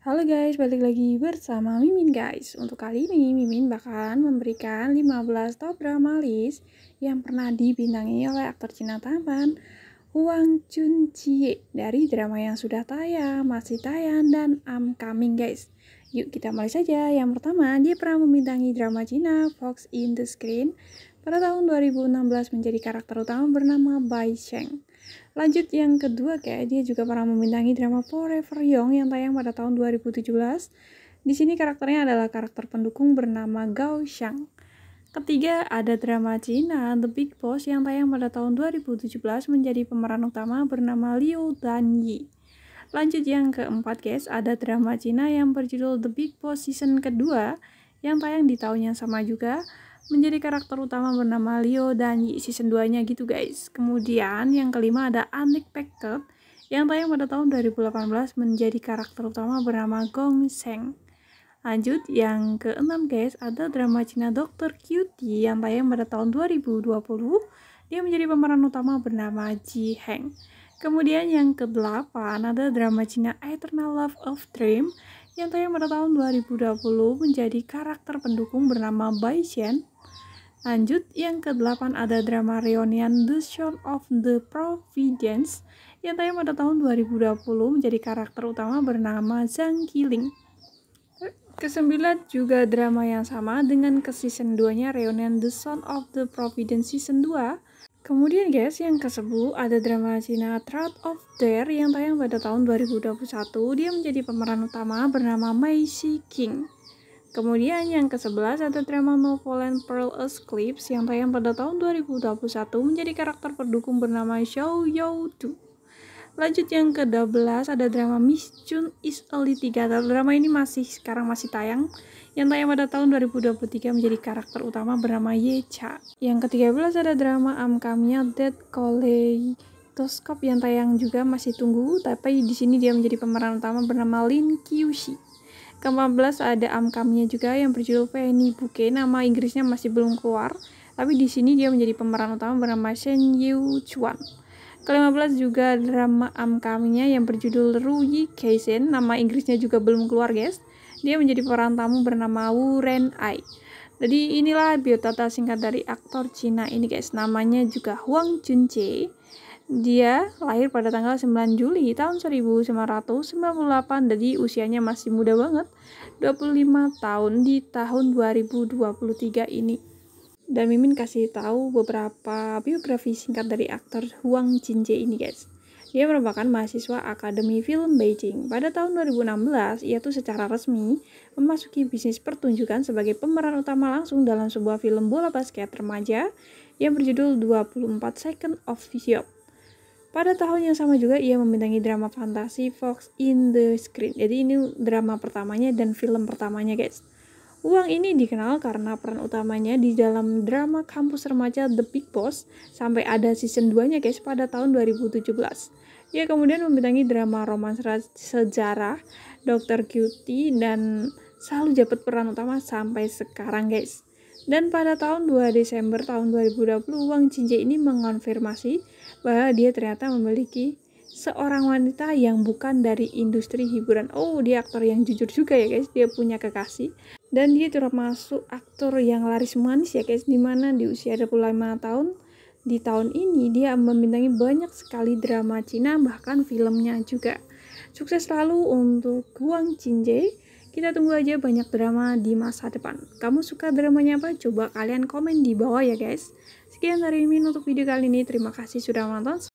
Halo guys, balik lagi bersama Mimin guys. Untuk kali ini Mimin bakalan memberikan 15 top drama list yang pernah dibintangi oleh aktor Cina tampan Wang Chun dari drama yang sudah tayang, masih tayang dan coming guys. Yuk kita mulai saja. Yang pertama, dia pernah membintangi drama Cina Fox in the Screen pada tahun 2016 menjadi karakter utama bernama Bai Sheng. Lanjut yang kedua kayak dia juga pernah membintangi drama Forever Young yang tayang pada tahun 2017. Di sini karakternya adalah karakter pendukung bernama Gao Shang. Ketiga, ada drama Cina The Big Boss yang tayang pada tahun 2017 menjadi pemeran utama bernama Liu Danyi. Lanjut yang keempat guys, ada drama Cina yang berjudul The Big Boss season kedua yang tayang di tahun yang sama juga menjadi karakter utama bernama Leo dan Yi season 2-nya gitu guys. Kemudian yang kelima ada Anik Packard yang tayang pada tahun 2018 menjadi karakter utama bernama Gong Seng. Lanjut yang keenam guys ada drama Cina Dr. Cutie yang tayang pada tahun 2020. Dia menjadi pemeran utama bernama Ji Heng. Kemudian yang ke-8 ada drama Cina Eternal Love of Dream yang tayang pada tahun 2020 menjadi karakter pendukung bernama Bai Shen. Lanjut, yang ke-8 ada drama reunion The Show of the Providence yang tayang pada tahun 2020 menjadi karakter utama bernama Zhang Qiling. Kesembilan juga drama yang sama dengan ke season 2-nya reunion The Son of the Providence season 2 Kemudian guys, yang kesebut ada drama Cina Trout of Dare yang tayang pada tahun 2021. Dia menjadi pemeran utama bernama Mei Shi King. Kemudian yang ke-11 ada drama novel and Pearl Eclipse yang tayang pada tahun 2021 menjadi karakter pendukung bernama Xiao Yao Du lanjut yang ke-12 ada drama Miss June is Only 3. drama ini masih sekarang masih tayang yang tayang pada tahun 2023 menjadi karakter utama bernama Ye Cha yang ke-13 ada drama Amkamnya Dead Kaleidoscope yang tayang juga masih tunggu tapi di sini dia menjadi pemeran utama bernama Lin Kyushi ke-14 ada Amkamnya juga yang berjudul Penny Bouquet nama Inggrisnya masih belum keluar tapi di sini dia menjadi pemeran utama bernama Shen Yu Chuan ke-15 juga drama Amkaminya yang berjudul Ruyi Kaisen nama Inggrisnya juga belum keluar guys. Dia menjadi peran tamu bernama Wu Ren Ai. Jadi inilah biodata singkat dari aktor Cina ini guys, namanya juga Huang Junche. Dia lahir pada tanggal 9 Juli tahun 1998, jadi usianya masih muda banget, 25 tahun di tahun 2023 ini dan Mimin kasih tahu beberapa biografi singkat dari aktor Huang Jinjie ini guys. Dia merupakan mahasiswa Akademi Film Beijing. Pada tahun 2016, ia tuh secara resmi memasuki bisnis pertunjukan sebagai pemeran utama langsung dalam sebuah film bola basket remaja yang berjudul 24 Second of Yop. Pada tahun yang sama juga ia membintangi drama fantasi Fox in the Screen. Jadi ini drama pertamanya dan film pertamanya guys. Uang ini dikenal karena peran utamanya di dalam drama kampus remaja The Big Boss sampai ada season 2-nya guys pada tahun 2017. Ia kemudian membintangi drama romans sejarah Dr. Cutie dan selalu dapat peran utama sampai sekarang guys. Dan pada tahun 2 Desember tahun 2020, Wang Jinje ini mengonfirmasi bahwa dia ternyata memiliki seorang wanita yang bukan dari industri hiburan. Oh, dia aktor yang jujur juga ya guys, dia punya kekasih. Dan dia termasuk aktor yang laris manis ya guys, dimana di usia 25 tahun, di tahun ini dia membintangi banyak sekali drama Cina, bahkan filmnya juga. Sukses selalu untuk Guang Jinje. Kita tunggu aja banyak drama di masa depan. Kamu suka dramanya apa? Coba kalian komen di bawah ya guys. Sekian dari Min untuk video kali ini. Terima kasih sudah menonton.